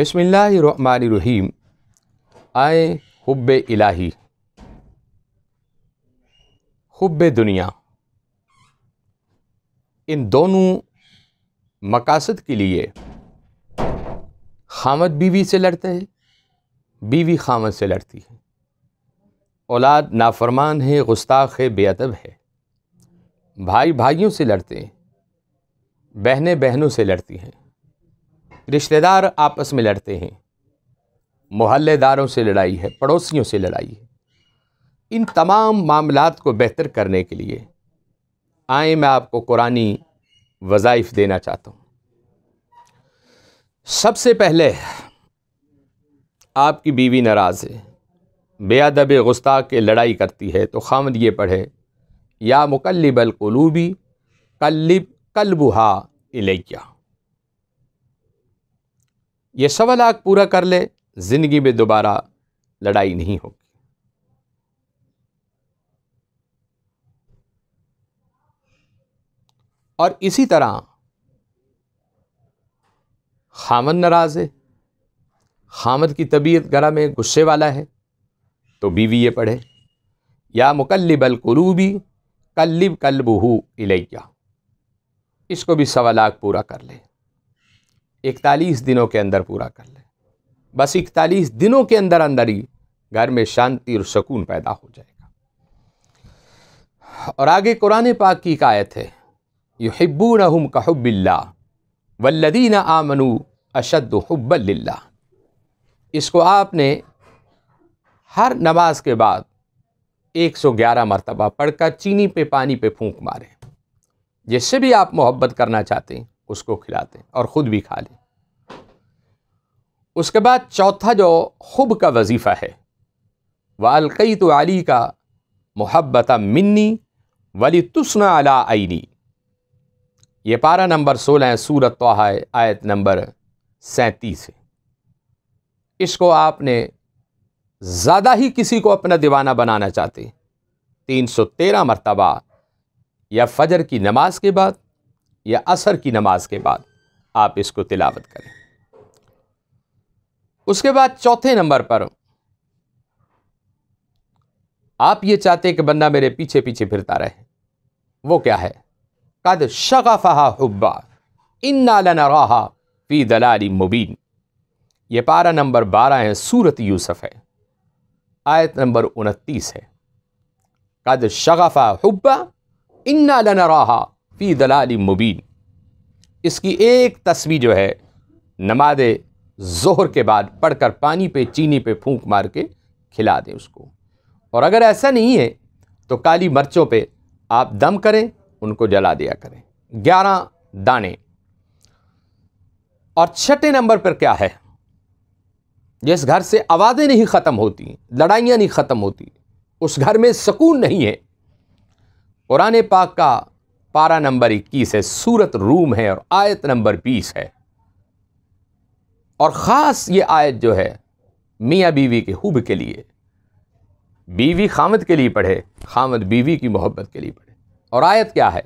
बिस्मिल्लाहिर्रहमानिर्रहीम आए हुब्बे इलाही हुब्बे दुनिया इन दोनों मकासद के लिए खामद बीवी से लड़ते हैं बीवी खामद से लड़ती है औलाद नाफरमान है गुस्ताख है बेअदब है भाई भाइयों से लड़ते हैं बहनें बहनों से लड़ती हैं रिश्तेदार आपस में लड़ते हैं मोहल्लेदारों से लड़ाई है पड़ोसियों से लड़ाई है इन तमाम मामलात को बेहतर करने के लिए आए मैं आपको कुरानी वज़ाइफ देना चाहता हूँ सबसे पहले आपकी बीवी नाराज़ है बेअदब गुस्ता के लड़ाई करती है तो खामद ये पढ़े या मुकलबलूबी कल्लब कल्बुहा इलेक्या ये सवा लाख पूरा कर ले ज़िंदगी में दोबारा लड़ाई नहीं होगी और इसी तरह खामद नाराज़ है खामद की तबीयत गरम में गुस्से वाला है तो बीवी ये पढ़े या मुकल्लिब अलकलूबी कल्लिब कल्बहू इलैया इसको भी सवा लाख पूरा कर ले इकतालीस दिनों के अंदर पूरा कर लें बस इकतालीस दिनों के अंदर अंदर ही घर में शांति और सुकून पैदा हो जाएगा और आगे कुरान पाक की कायत है युहिब्बू नहम कहबिल्ला वल्लदीन आमनु अशद हब्बल्ला इसको आपने हर नमाज के बाद 111 मरतबा पढ़कर चीनी पे पानी पे फूंक मारें जिससे भी आप मोहब्बत करना चाहते हैं उसको खिला दें और ख़ुद भी खा लें उसके बाद चौथा जो खुब का वजीफ़ा है वालकई तो अली का मोहब्बत मिन्नी वली तुस्ना अला आईनी ये पारा नंबर सोलह है सूरत तो है आयत नंबर सैंतीस है इसको आपने ज़्यादा ही किसी को अपना दीवाना बनाना चाहते तीन सौ तेरह मरतबा या फजर की नमाज के बाद या असर की नमाज के बाद आप इसको तिलावत करें उसके बाद चौथे नंबर पर आप ये चाहते कि बंदा मेरे पीछे पीछे फिरता रहे वो क्या है कद शगफहा हुब्बा इन्ना लनराहा फ़ी दलाली मुबीन ये पारा नंबर बारह है सूरत यूसफ है आयत नंबर उनतीस है कद शगफ़ा हुब्बा इन्ना लनराहा फ़ी दलाल मुबीन इसकी एक तस्वीर जो है नमाज जोहर के बाद पढ़कर पानी पे चीनी पे फूंक मार के खिला दें उसको और अगर ऐसा नहीं है तो काली मर्चों पे आप दम करें उनको जला दिया करें ग्यारह दाने और छठे नंबर पर क्या है जिस घर से आवाज़ें नहीं ख़त्म होती लड़ाइयाँ नहीं ख़त्म होती उस घर में सुकून नहीं है कुरान पाक का पारा नंबर 21 है सूरत रूम है और आयत नंबर 20 है और ख़ास ये आयत जो है मियाँ बीवी के हुब के लिए बीवी खामद के लिए पढ़े खामद बीवी की मोहब्बत के लिए पढ़े और आयत क्या है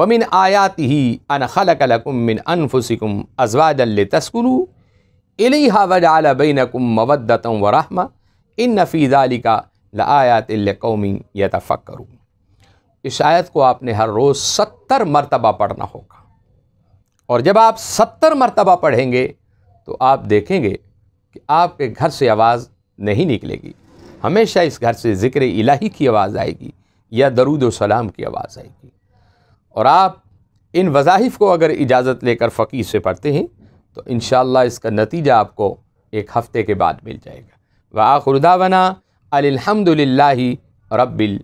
वमिन आयात ही अन खलकलकुम मिन अनफुसिकुम अजवाजल तस्कुरू इली वजाल बैनकुम मवदतम व रहमा इन नफीज़ाली का आयात कौमी तफ़ करूँ इस आयत को आपने हर रोज़ सत्तर मरतबा पढ़ना होगा और जब आप सत्तर मरतबा पढ़ेंगे तो आप देखेंगे कि आपके घर से आवाज़ नहीं निकलेगी हमेशा इस घर से ज़िक्र इलाही की आवाज़ आएगी या दरूद सलाम की आवाज़ आएगी और आप इन वज़ाहिफ़ को अगर इजाज़त लेकर फ़कीर से पढ़ते हैं तो इन इसका नतीजा आपको एक हफ़्ते के बाद मिल जाएगा खुरदा बना अलहमदिल्ला रबिल